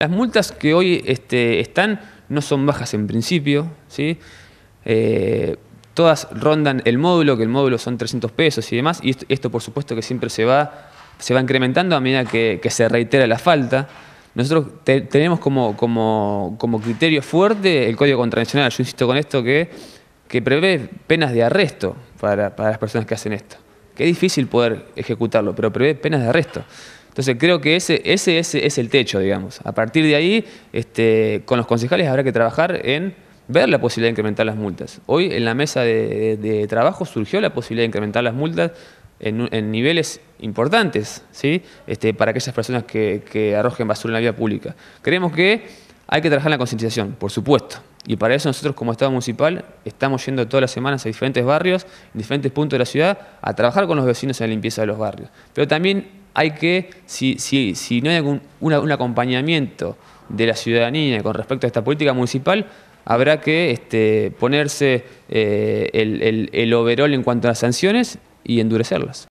Las multas que hoy este, están no son bajas en principio, ¿sí? Eh, todas rondan el módulo, que el módulo son 300 pesos y demás, y esto, por supuesto que siempre se va, se va incrementando a medida que, se reitera la falta. Nosotros tenemos como, criterio fuerte el Código Contravencional, yo insisto con esto, que, que prevé penas de arresto para, para las personas que hacen esto. Que es difícil poder ejecutarlo, pero prevé penas de arresto. Entonces creo que ese, ese, ese, es el techo, digamos. A partir de ahí, este, con los concejales habrá que trabajar en ver la posibilidad de incrementar las multas. Hoy en la mesa de, trabajo surgió la posibilidad de incrementar las multas en, niveles importantes, ¿sí? Este, para aquellas personas que, arrojen basura en la vía pública. Creemos que hay que trabajar en la concienciación, por supuesto. Y para eso nosotros como Estado Municipal estamos yendo todas las semanas a diferentes barrios, en diferentes puntos de la ciudad, a trabajar con los vecinos en la limpieza de los barrios. Pero también hay que, si, si, si no hay un acompañamiento de la ciudadanía con respecto a esta política municipal, habrá que este, ponerse eh, el, el, el overall en cuanto a las sanciones y endurecerlas.